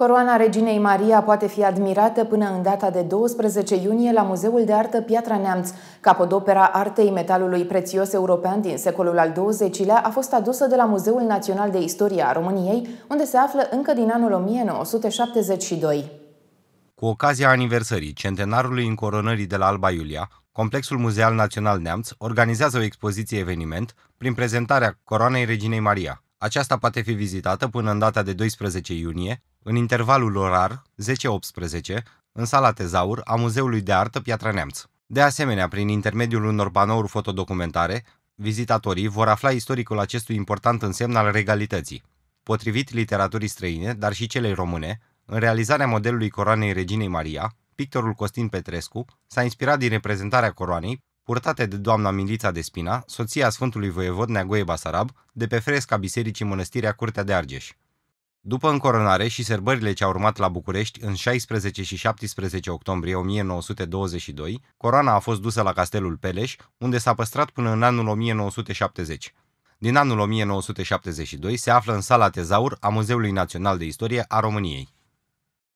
Coroana reginei Maria poate fi admirată până în data de 12 iunie la Muzeul de Artă Piatra Neamț. Capodopera artei metalului prețios european din secolul al XX-lea a fost adusă de la Muzeul Național de Istorie a României, unde se află încă din anul 1972. Cu ocazia aniversării centenarului încoronării de la Alba Iulia, Complexul Muzeal Național Neamț organizează o expoziție-eveniment prin prezentarea coroanei reginei Maria, aceasta poate fi vizitată până în data de 12 iunie, în intervalul orar 10-18, în sala Tezaur a Muzeului de Artă Piatra Neamț. De asemenea, prin intermediul unor panouri fotodocumentare, vizitatorii vor afla istoricul acestui important însemn al regalității. Potrivit literaturii străine, dar și celei române, în realizarea modelului coroanei Reginei Maria, pictorul Costin Petrescu s-a inspirat din reprezentarea coroanei purtate de doamna Milița de Spina, soția Sfântului Voievod Neagoie Basarab, de pe fresca Bisericii Mănăstirea Curtea de Argeș. După încoronare și sărbările ce au urmat la București în 16 și 17 octombrie 1922, coroana a fost dusă la Castelul Peleș, unde s-a păstrat până în anul 1970. Din anul 1972 se află în sala tezaur a Muzeului Național de Istorie a României.